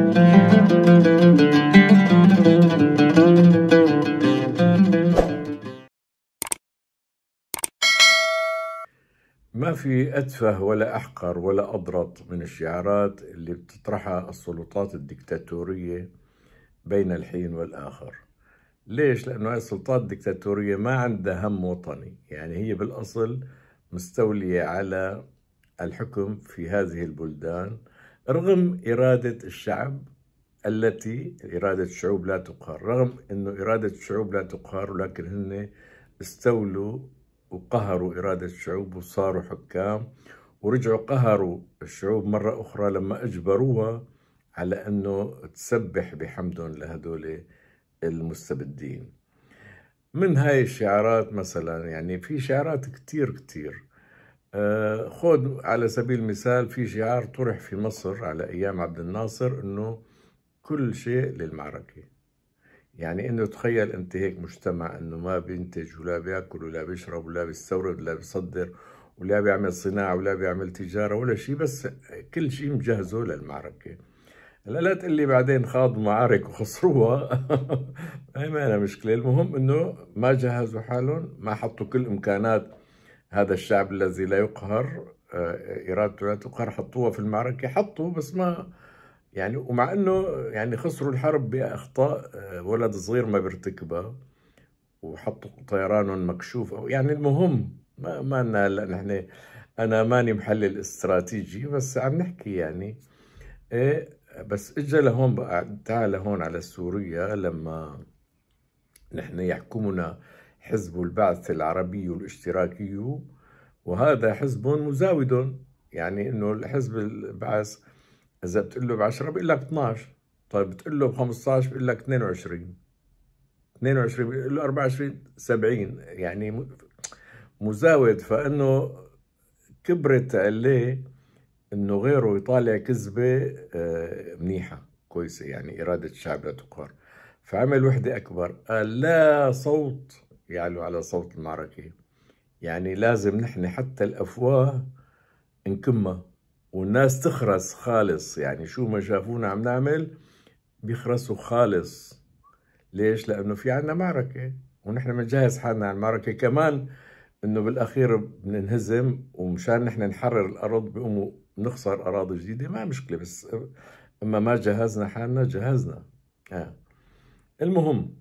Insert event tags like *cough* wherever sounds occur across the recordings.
ما في أتفه ولا أحقر ولا أضرط من الشعارات اللي بتطرحها السلطات الدكتاتورية بين الحين والآخر ليش؟ لأنه السلطات الدكتاتورية ما عندها هم وطني يعني هي بالأصل مستولية على الحكم في هذه البلدان رغم إرادة الشعب التي إرادة الشعوب لا تقهر رغم أنه إرادة الشعوب لا تقهر ولكن هن استولوا وقهروا إرادة الشعوب وصاروا حكام ورجعوا قهروا الشعوب مرة أخرى لما أجبروها على أنه تسبح بحمدهم لهدول المستبدين من هاي الشعارات مثلا يعني في شعارات كتير كتير آه، خذ على سبيل المثال في شعار طرح في مصر على أيام عبد الناصر أنه كل شيء للمعركة يعني أنه تخيل أنت هيك مجتمع أنه ما بينتج ولا بياكل ولا بيشرب ولا بيستورد ولا بيصدر ولا بيعمل صناعة ولا بيعمل تجارة ولا شيء بس كل شيء مجهزه للمعركة هلا لا تقول لي بعدين خاضوا معارك وخسروها *laughs* هي ما مشكله المهم انه ما جهزوا حالهم ما حطوا كل امكانات هذا الشعب الذي لا يقهر آه، إرادته لا تقهر حطوها في المعركة حطوا بس ما يعني ومع أنه يعني خسروا الحرب بأخطاء آه، ولد صغير ما بيرتكبها وحطوا طيران مكشوف أو يعني المهم ما ما هلا نحن أنا ماني محلل استراتيجي بس عم نحكي يعني إيه بس اجى لهون بقى تعال هون على سوريا لما نحن يحكمنا حزب البعث العربي الاشتراكي وهذا حزب مزاود يعني انه الحزب البعث اذا بتقول له ب 10 بيقول لك 12 طيب بتقول له ب 15 بيقول لك 22 22 بيقول له 24 70 يعني مزاود فانه كبرت عليه انه غيره يطالع كذبه آه، منيحه كويسه يعني اراده الشعب لا تقهر فعمل وحده اكبر قال لا صوت يعلو على صوت المعركة يعني لازم نحن حتى الأفواه نكمها والناس تخرس خالص يعني شو ما شافونا عم نعمل بيخرسوا خالص ليش؟ لأنه في عنا معركة ونحن بنجهز حالنا على المعركة كمان إنه بالأخير بننهزم ومشان نحن نحرر الأرض بقوموا نخسر أراضي جديدة ما مشكلة بس أما ما جهزنا حالنا جهزنا آه. المهم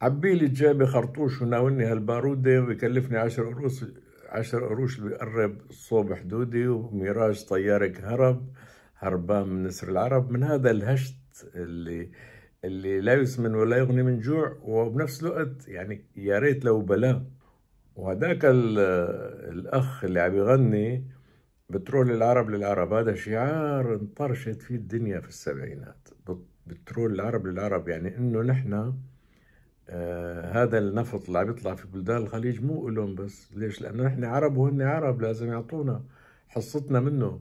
عبي لي جابي خرطوش وناولني هالبارودة ويكلفني عشر قروش عشر قروش بيقرب صوب حدودي وميراج طيارك هرب هربان من نسر العرب من هذا الهشت اللي اللي لا يسمن ولا يغني من جوع وبنفس الوقت يعني يا ريت لو بلا وهذاك الاخ اللي عم يغني بترول العرب للعرب هذا شعار انطرشت فيه الدنيا في السبعينات بترول العرب للعرب يعني انه نحن آه هذا النفط اللي عم يطلع في بلدان الخليج مو لهم بس ليش لأنه نحن عرب وهن عرب لازم يعطونا حصتنا منه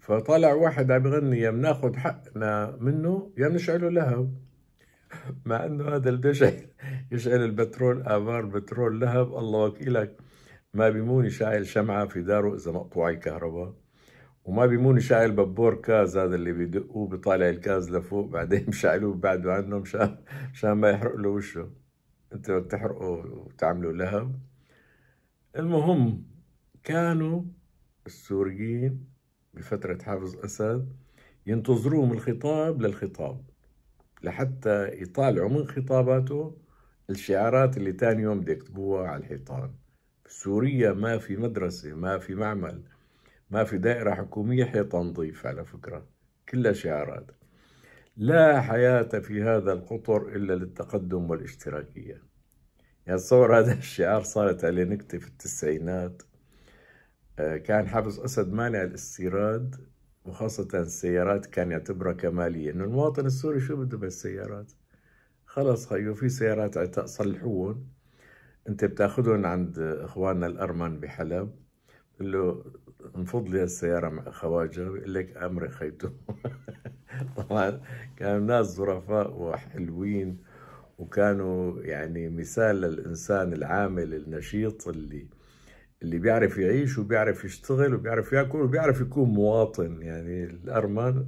فطلع واحد عم يغني يا بناخذ حقنا منه يا بنشعله لهب *laughs* مع انه هذا اللي يشعل يشعل البترول ابار بترول لهب الله وكيلك ما بيمون يشعل شمعه في داره اذا مقطوع الكهرباء وما بيمون شاعل ببور كاز هذا اللي بيدقوه بيطالع الكاز لفوق *laughs* بعدين مشعلوه بعده عنه مشان مشان ما يحرق له وشه انت بدك تحرقه وتعمله لهب المهم كانوا السوريين بفترة حافظ أسد ينتظروه من الخطاب للخطاب لحتى يطالعوا من خطاباته الشعارات اللي تاني يوم بده يكتبوها على الحيطان سوريا ما في مدرسة ما في معمل ما في دائرة حكومية حيطان تنظيف على فكرة كلها شعارات لا حياة في هذا القطر إلا للتقدم والاشتراكية يعني تصور هذا الشعار صارت عليه نكتة في التسعينات آه، كان حافظ أسد مانع الاستيراد وخاصة السيارات كان يعتبرها كمالية إنه المواطن السوري شو بده بالسيارات خلص خيو في سيارات صلحوهم أنت بتاخذهم عند إخواننا الأرمن بحلب بقول له نفض لي السيارة مع خواجة بيقول لك أمري خيتو *laughs* طبعا كانوا ناس ظرفاء وحلوين وكانوا يعني مثال للإنسان العامل النشيط اللي اللي بيعرف يعيش وبيعرف يشتغل وبيعرف ياكل وبيعرف يكون مواطن يعني الارمن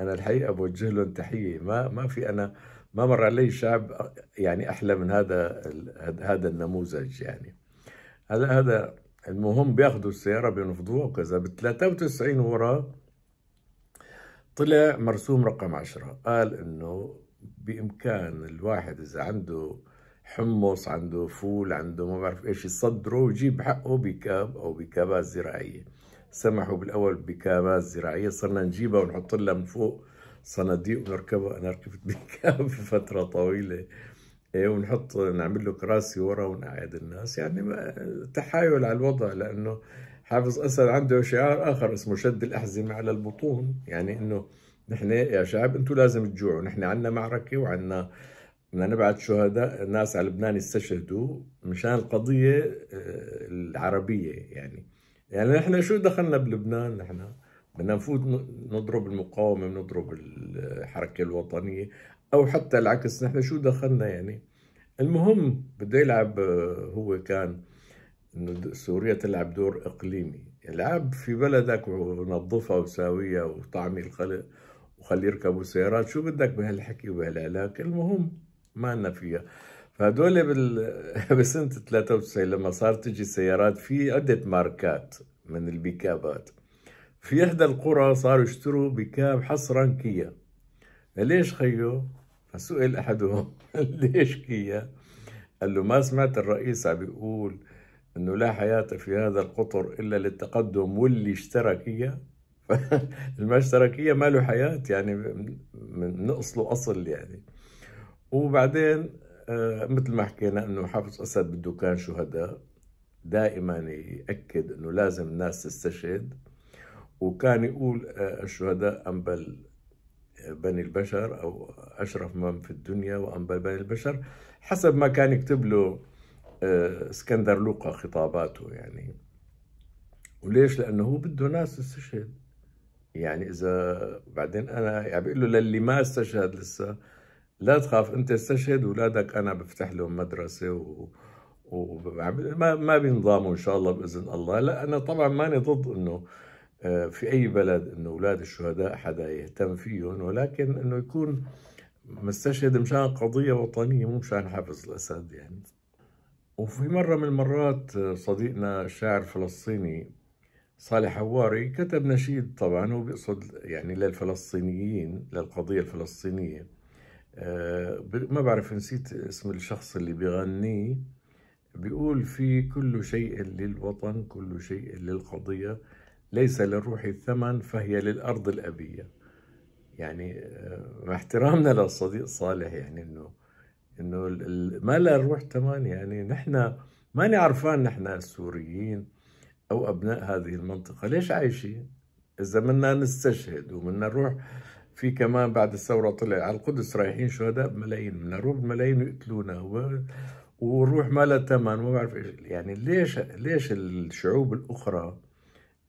انا الحقيقه بوجه لهم تحيه ما ما في انا ما مر علي شعب يعني احلى من هذا هذا النموذج يعني هذا هذا المهم بياخذوا السيارة بينفضوها وكذا ب 93 ورا طلع مرسوم رقم 10 قال انه بامكان الواحد اذا عنده حمص عنده فول عنده ما بعرف ايش يصدره ويجيب حقه بكاب او بكابات زراعيه سمحوا بالاول بكابات زراعيه صرنا نجيبها ونحط لها من فوق صناديق ونركبها انا ركبت *laughs* بكاب فتره طويله إيه، ونحط نعمل له كراسي ورا ونقعد الناس يعني تحايل على الوضع لانه حافظ اسد عنده شعار اخر اسمه شد الاحزمه على البطون يعني انه نحن يا شعب انتم لازم تجوعوا نحن عندنا معركه وعندنا بدنا نبعث شهداء ناس على لبنان استشهدوا مشان القضيه آه، العربيه يعني يعني نحن شو دخلنا بلبنان نحن بدنا نفوت نضرب المقاومه نضرب الحركه الوطنيه او حتى العكس نحن شو دخلنا يعني المهم بده يلعب آه، هو كان انه سوريا تلعب دور اقليمي العب في بلدك ونظفها وساويها وطعمي الخلق وخلي يركبوا سيارات شو بدك بهالحكي وبهالعلاك المهم ما لنا فيها فهدول بال... *laughs* بسنة 93 لما صار تجي سيارات في عدة ماركات من البيكابات في إحدى القرى صاروا يشتروا بيكاب حصرا كيا ليش خيو؟ فسئل أحدهم *laughs* ليش كيا قال له ما سمعت الرئيس عم بيقول انه لا حياة في هذا القطر الا للتقدم واللي اشترى كيا *laughs* ما اشترى كيا ما له حياة يعني نقص له اصل يعني وبعدين آه، مثل ما حكينا انه حافظ اسد بده كان شهداء دائما ياكد انه لازم الناس تستشهد وكان يقول آه، الشهداء انبل بني البشر أو أشرف من في الدنيا وأنبل بني البشر حسب ما كان يكتب له آه، اسكندر لوقا خطاباته يعني وليش؟ لأنه هو بده ناس تستشهد يعني إذا بعدين أنا يعني بقول له للي ما استشهد لسه لا تخاف أنت استشهد أولادك أنا بفتح لهم مدرسة و... وما يعني ما بينضاموا إن شاء الله بإذن الله لا أنا طبعا ماني ضد أنه آه، في أي بلد انه أولاد الشهداء حدا يهتم فيهم ولكن أنه يكون مستشهد مشان قضية وطنية مو مشان حفظ الأسد يعني وفي مرة من المرات آه، صديقنا الشاعر الفلسطيني صالح حواري كتب نشيد طبعا هو بيقصد يعني للفلسطينيين للقضية الفلسطينية آه، ما بعرف نسيت اسم الشخص اللي بيغني بيقول في كل شيء للوطن كل شيء للقضية ليس للروح ثمن فهي للأرض الأبية يعني آه، مع احترامنا للصديق صالح يعني انه انه ما لا الروح ثمن يعني نحن ماني عرفان نحن السوريين او ابناء هذه المنطقه ليش عايشين؟ اذا منا نستشهد ومنا نروح في كمان بعد الثوره طلع على القدس رايحين شهداء بملايين بدنا نروح بملايين ويقتلونا وروح ما لا ثمن وما بعرف ايش يعني ليش ليش الشعوب الاخرى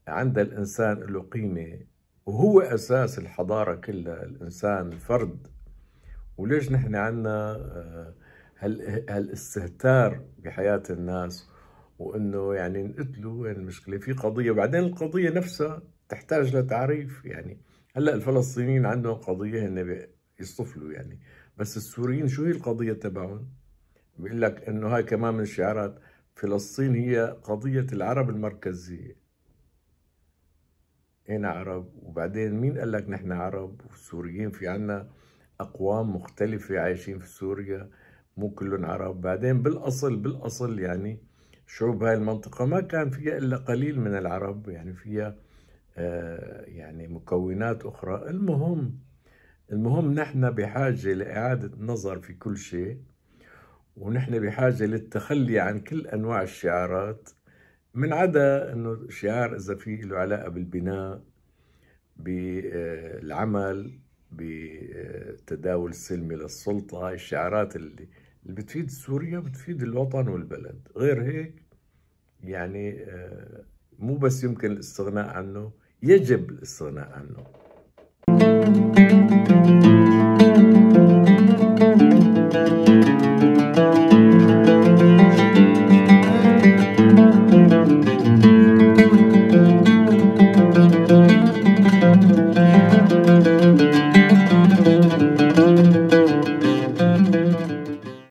عند الإنسان له قيمة وهو أساس الحضارة كلها الإنسان الفرد وليش نحن عنا آه، هالاستهتار بحياة الناس وانه يعني نقتلوا المشكله في قضيه وبعدين القضيه نفسها تحتاج لتعريف يعني هلا الفلسطينيين عندهم قضيه هن بيصطفلوا يعني بس السوريين شو هي القضيه تبعهم؟ بيقول لك انه هاي كمان من شعارات فلسطين هي قضيه العرب المركزيه هنا عرب وبعدين مين قال لك نحن عرب والسوريين في عنا أقوام مختلفة عايشين في سوريا مو كلهم عرب بعدين بالأصل بالأصل يعني شعوب هاي المنطقة ما كان فيها إلا قليل من العرب يعني فيها آه يعني مكونات أخرى المهم المهم نحن بحاجة لإعادة نظر في كل شيء ونحن بحاجة للتخلي عن كل أنواع الشعارات من عدا انه الشعار اذا في له علاقه بالبناء بالعمل بتداول السلمي للسلطه هاي الشعارات اللي اللي بتفيد سوريا بتفيد الوطن والبلد غير هيك يعني آه، مو بس يمكن الاستغناء عنه يجب الاستغناء عنه